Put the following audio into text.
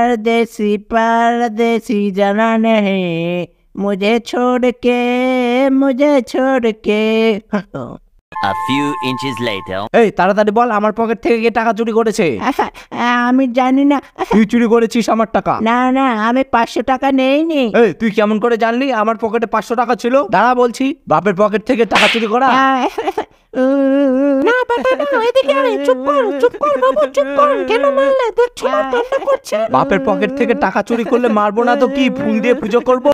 परदेसी परदेसी जाना नहीं मुझे छोड़ के मुझे छोड़ के A few inches later. এই তাড়াতাড়ি বল আমার পকেট থেকে কে টাকা চুরি করেছে আমি জানি না তুই চুরি করেছিস আমার টাকা না না আমি পাঁচশো টাকা নেইনি এই তুই কেমন করে জানলি আমার পকেটে পাঁচশো টাকা ছিল দাঁড়া বলছি বাপের পকেট থেকে টাকা চুরি করা বাপের পকেট থেকে টাকা চুরি করলে মারবো না তো কি ফুল দিয়ে পুজো করবো